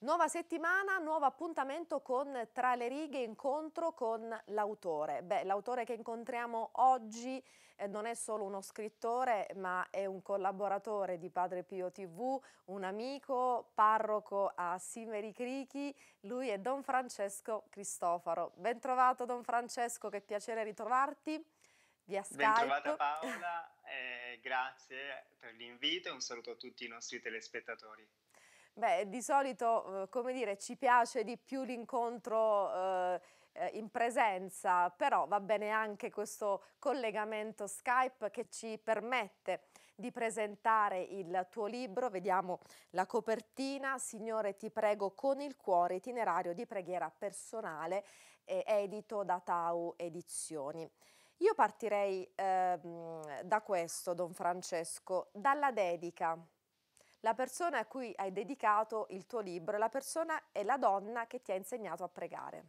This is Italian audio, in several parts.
Nuova settimana, nuovo appuntamento con Tra le righe, incontro con l'autore. Beh, l'autore che incontriamo oggi eh, non è solo uno scrittore, ma è un collaboratore di Padre Pio TV, un amico, parroco a Simeri Crichi. Lui è Don Francesco Cristofaro. Bentrovato Don Francesco, che piacere ritrovarti via Skype. Bentrovata Paola, eh, grazie per l'invito e un saluto a tutti i nostri telespettatori. Beh, di solito, eh, come dire, ci piace di più l'incontro eh, eh, in presenza, però va bene anche questo collegamento Skype che ci permette di presentare il tuo libro. Vediamo la copertina, Signore ti prego con il cuore, itinerario di preghiera personale, eh, edito da Tau Edizioni. Io partirei eh, da questo, Don Francesco, dalla dedica la persona a cui hai dedicato il tuo libro, la persona è la donna che ti ha insegnato a pregare.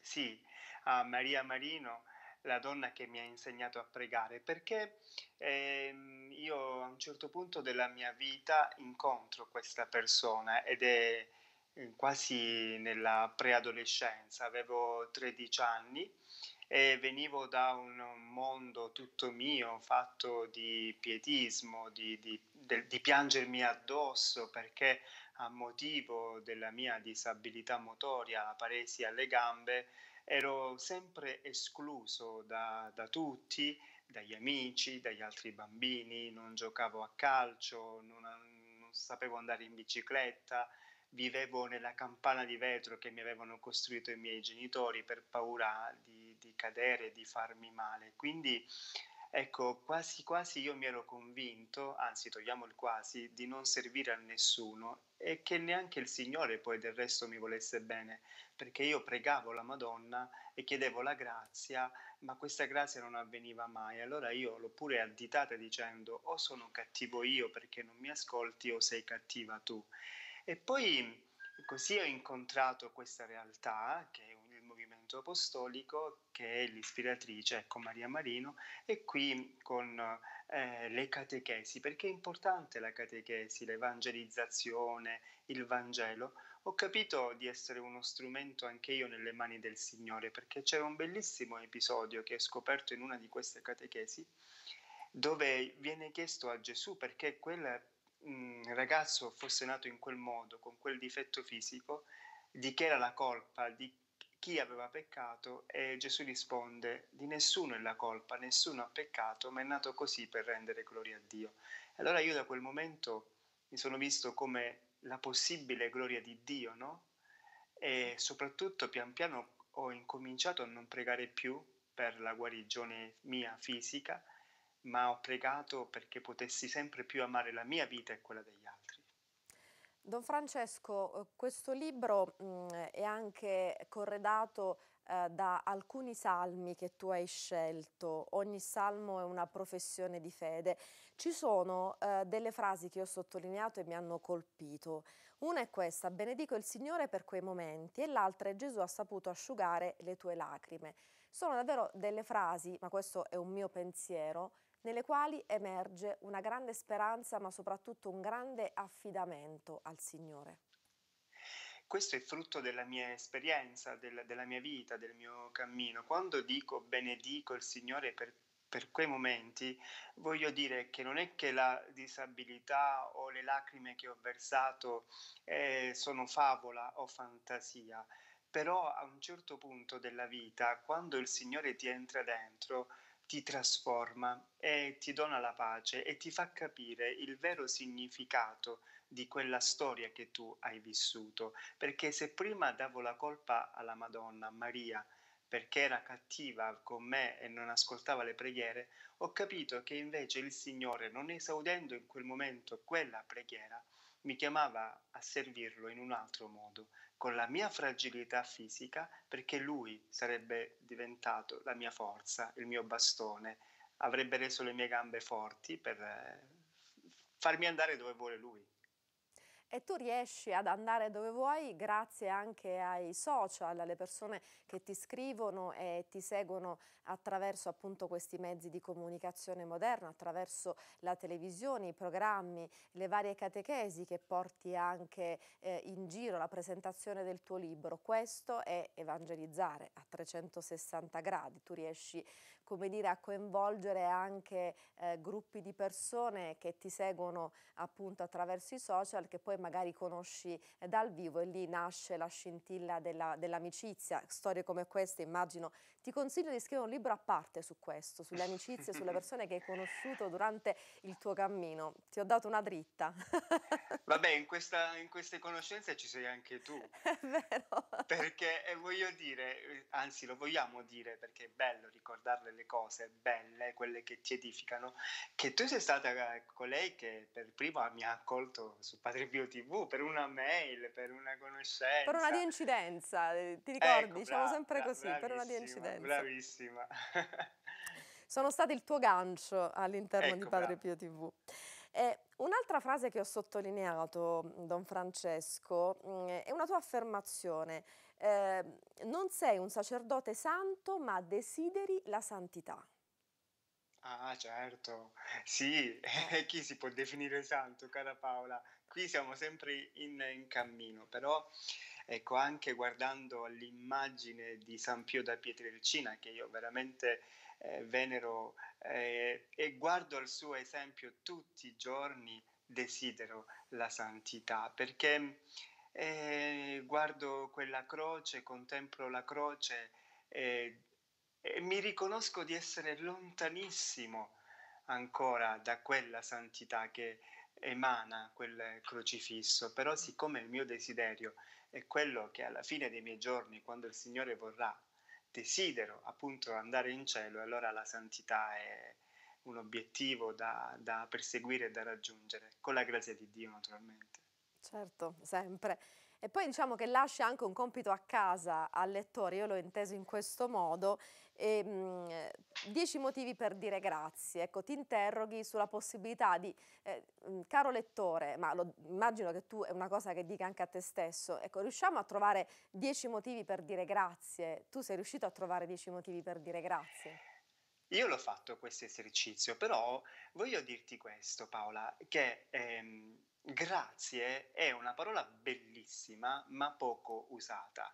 Sì, a Maria Marino, la donna che mi ha insegnato a pregare, perché ehm, io a un certo punto della mia vita incontro questa persona ed è eh, quasi nella preadolescenza, avevo 13 anni e venivo da un mondo tutto mio fatto di pietismo, di, di, de, di piangermi addosso perché a motivo della mia disabilità motoria, la paresi alle gambe, ero sempre escluso da, da tutti, dagli amici, dagli altri bambini, non giocavo a calcio, non, non sapevo andare in bicicletta, vivevo nella campana di vetro che mi avevano costruito i miei genitori per paura di, di cadere, di farmi male. Quindi Ecco, quasi quasi io mi ero convinto, anzi togliamo il quasi, di non servire a nessuno e che neanche il Signore poi del resto mi volesse bene, perché io pregavo la Madonna e chiedevo la grazia, ma questa grazia non avveniva mai. Allora io l'ho pure additata dicendo o sono cattivo io perché non mi ascolti o sei cattiva tu. E poi così ho incontrato questa realtà, che è movimento apostolico che è l'ispiratrice, ecco Maria Marino, e qui con eh, le catechesi, perché è importante la catechesi, l'evangelizzazione, il Vangelo. Ho capito di essere uno strumento anche io nelle mani del Signore, perché c'era un bellissimo episodio che ho scoperto in una di queste catechesi, dove viene chiesto a Gesù perché quel mh, mm, ragazzo fosse nato in quel modo, con quel difetto fisico, di che era la colpa, di chi aveva peccato e Gesù risponde di nessuno è la colpa, nessuno ha peccato, ma è nato così per rendere gloria a Dio. allora io da quel momento mi sono visto come la possibile gloria di Dio, no? E soprattutto pian piano ho incominciato a non pregare più per la guarigione mia fisica, ma ho pregato perché potessi sempre più amare la mia vita e quella degli altri. Don Francesco, eh, questo libro mh, mm, è anche corredato eh, da alcuni salmi che tu hai scelto. Ogni salmo è una professione di fede. Ci sono eh, delle frasi che ho sottolineato e mi hanno colpito. Una è questa, benedico il Signore per quei momenti, e l'altra è Gesù ha saputo asciugare le tue lacrime. Sono davvero delle frasi, ma questo è un mio pensiero, nelle quali emerge una grande speranza ma soprattutto un grande affidamento al Signore. Questo è frutto della mia esperienza, del, della mia vita, del mio cammino. Quando dico benedico il Signore per per quei momenti voglio dire che non è che la disabilità o le lacrime che ho versato eh, sono favola o fantasia, però a un certo punto della vita, quando il Signore ti entra dentro, ti trasforma e ti dona la pace e ti fa capire il vero significato di quella storia che tu hai vissuto. Perché se prima davo la colpa alla Madonna, Maria, perché era cattiva con me e non ascoltava le preghiere, ho capito che invece il Signore, non esaudendo in quel momento quella preghiera, mi chiamava a servirlo in un altro modo, con la mia fragilità fisica, perché lui sarebbe diventato la mia forza, il mio bastone, avrebbe reso le mie gambe forti per eh, farmi andare dove vuole lui e tu riesci ad andare dove vuoi grazie anche ai social, alle persone che ti scrivono e ti seguono attraverso appunto questi mezzi di comunicazione moderna, attraverso la televisione, i programmi, le varie catechesi che porti anche eh, in giro, la presentazione del tuo libro. Questo è evangelizzare a 360 gradi, tu riesci come dire, a coinvolgere anche eh, gruppi di persone che ti seguono appunto attraverso i social, che poi magari conosci eh, dal vivo e lì nasce la scintilla dell'amicizia. Storie come queste immagino. Ti consiglio di scrivere un libro a parte su questo, sulle amicizie, sulle persone che hai conosciuto durante il tuo cammino. Ti ho dato una dritta. Vabbè, in, questa, in queste conoscenze ci sei anche tu. È vero. Perché eh, voglio dire, eh, anzi lo vogliamo dire perché è bello ricordarle quelle cose belle, quelle che ti edificano, che tu sei stata eh, colei che per prima mi ha accolto su Padre Pio TV per una mail, per una conoscenza. Per una coincidenza, eh, ti ecco, ricordi? Ecco, diciamo bra- sempre bra- così, per una coincidenza. Bravissima. Sono stato il tuo gancio all'interno ecco, di Padre bra- Pio TV. Eh, un'altra frase che ho sottolineato, mm, Don Francesco, mm, è una tua affermazione. Ehm, non sei un sacerdote santo ma desideri la santità. Ah, certo, sì, chi si può definire santo, cara Paola? Qui siamo sempre in, in cammino, però ecco, anche guardando l'immagine di San Pio da Pietrelcina, che io veramente eh, venero eh, e guardo al suo esempio tutti i giorni, desidero la santità, perché eh, guardo quella croce, contemplo la croce eh, e mi riconosco di essere lontanissimo ancora da quella santità che emana quel crocifisso, però siccome il mio desiderio è quello che alla fine dei miei giorni, quando il Signore vorrà, desidero appunto andare in cielo, allora la santità è un obiettivo da, da perseguire e da raggiungere, con la grazia di Dio naturalmente. Certo, sempre. E poi diciamo che lascia anche un compito a casa al lettore, io l'ho inteso in questo modo, e, ehm, mh, dieci motivi per dire grazie, ecco ti interroghi sulla possibilità di, eh, mm, caro lettore, ma lo, immagino che tu è una cosa che dica anche a te stesso, ecco riusciamo a trovare dieci motivi per dire grazie, tu sei riuscito a trovare dieci motivi per dire grazie? Io l'ho fatto questo esercizio, però voglio dirti questo Paola, che... Ehm, Grazie è una parola bellissima ma poco usata.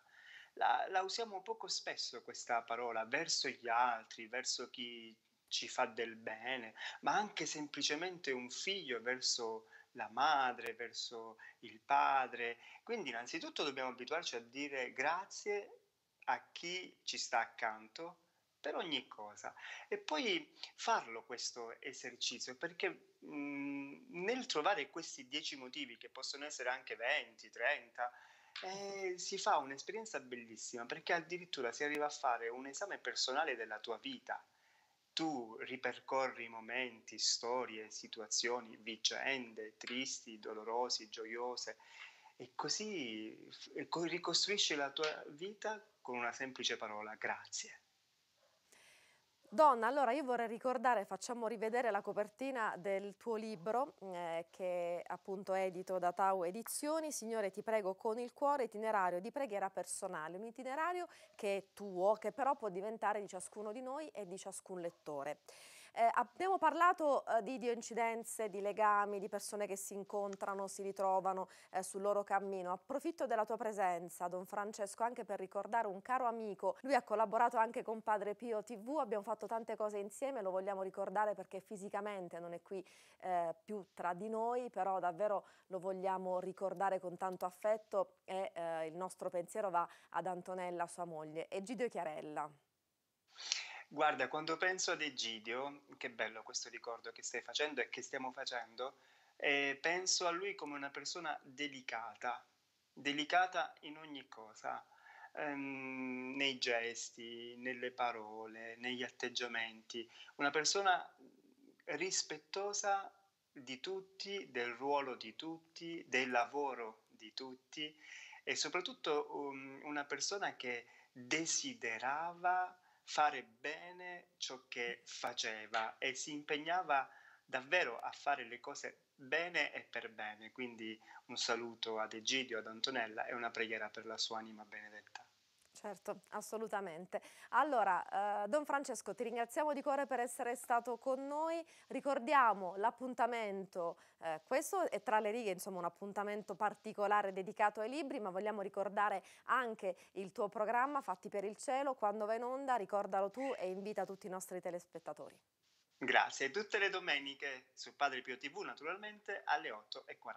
La, la, usiamo poco spesso questa parola verso gli altri, verso chi ci fa del bene, ma anche semplicemente un figlio verso la madre, verso il padre. Quindi innanzitutto dobbiamo abituarci a dire grazie a chi ci sta accanto, per ogni cosa. E poi farlo questo esercizio, perché mh, mhmm, nel trovare questi 10 motivi, che possono essere anche 20, 30, eh, si fa un'esperienza bellissima, perché addirittura si arriva a fare un esame personale della tua vita. Tu ripercorri momenti, storie, situazioni, vicende tristi, dolorosi, gioiose e così ricostruisci la tua vita con una semplice parola, grazie. Donna, allora io vorrei ricordare, facciamo rivedere la copertina del tuo libro mm, eh, che appunto è edito da Tau Edizioni, Signore ti prego con il cuore, itinerario di preghiera personale, un itinerario che è tuo, che però può diventare di ciascuno di noi e di ciascun lettore. Eh, abbiamo parlato eh, di, di, incidenze, di legami, di persone che si incontrano, si ritrovano eh, sul loro cammino. Approfitto della tua presenza, Don Francesco, anche per ricordare un caro amico. Lui ha collaborato anche con Padre Pio TV, abbiamo fatto tante cose insieme, lo vogliamo ricordare perché fisicamente non è qui eh, più tra di noi, però davvero lo vogliamo ricordare con tanto affetto e eh, il nostro pensiero va ad Antonella, sua moglie, e Gidio Chiarella. Guarda, quando penso ad Egidio, che bello questo ricordo che stai facendo e che stiamo facendo, eh, penso a lui come una persona delicata, delicata in ogni cosa, ehm, nei gesti, nelle parole, negli atteggiamenti, una persona rispettosa di tutti, del ruolo di tutti, del lavoro di tutti e soprattutto um, una persona che desiderava fare bene ciò che faceva e si impegnava davvero a fare le cose bene e per bene. Quindi un saluto ad Egidio, ad Antonella e una preghiera per la sua anima benedetta. Certo, assolutamente. Allora, eh, Don Francesco, ti ringraziamo di cuore per essere stato con noi. Ricordiamo l'appuntamento, eh, questo è tra le righe, insomma, un appuntamento particolare dedicato ai libri, ma vogliamo ricordare anche il tuo programma Fatti per il cielo, quando va in onda, ricordalo tu e invita tutti i nostri telespettatori. Grazie, tutte le domeniche su Padre Pio TV naturalmente alle 8.40.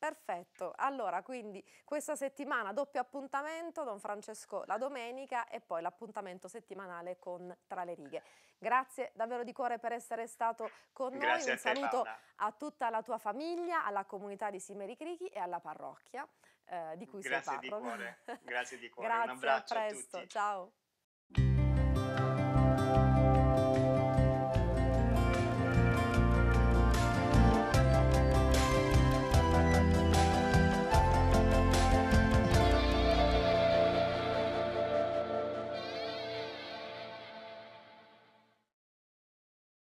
Perfetto, allora quindi questa settimana doppio appuntamento, Don Francesco la domenica e poi l'appuntamento settimanale con Tra le righe. Grazie davvero di cuore per essere stato con Grazie noi, un saluto te, a tutta la tua famiglia, alla comunità di Simeri Crichi e alla parrocchia eh, di cui Grazie sei parroco. Grazie di cuore. Grazie di cuore, Grazie, un abbraccio a presto, a tutti. ciao.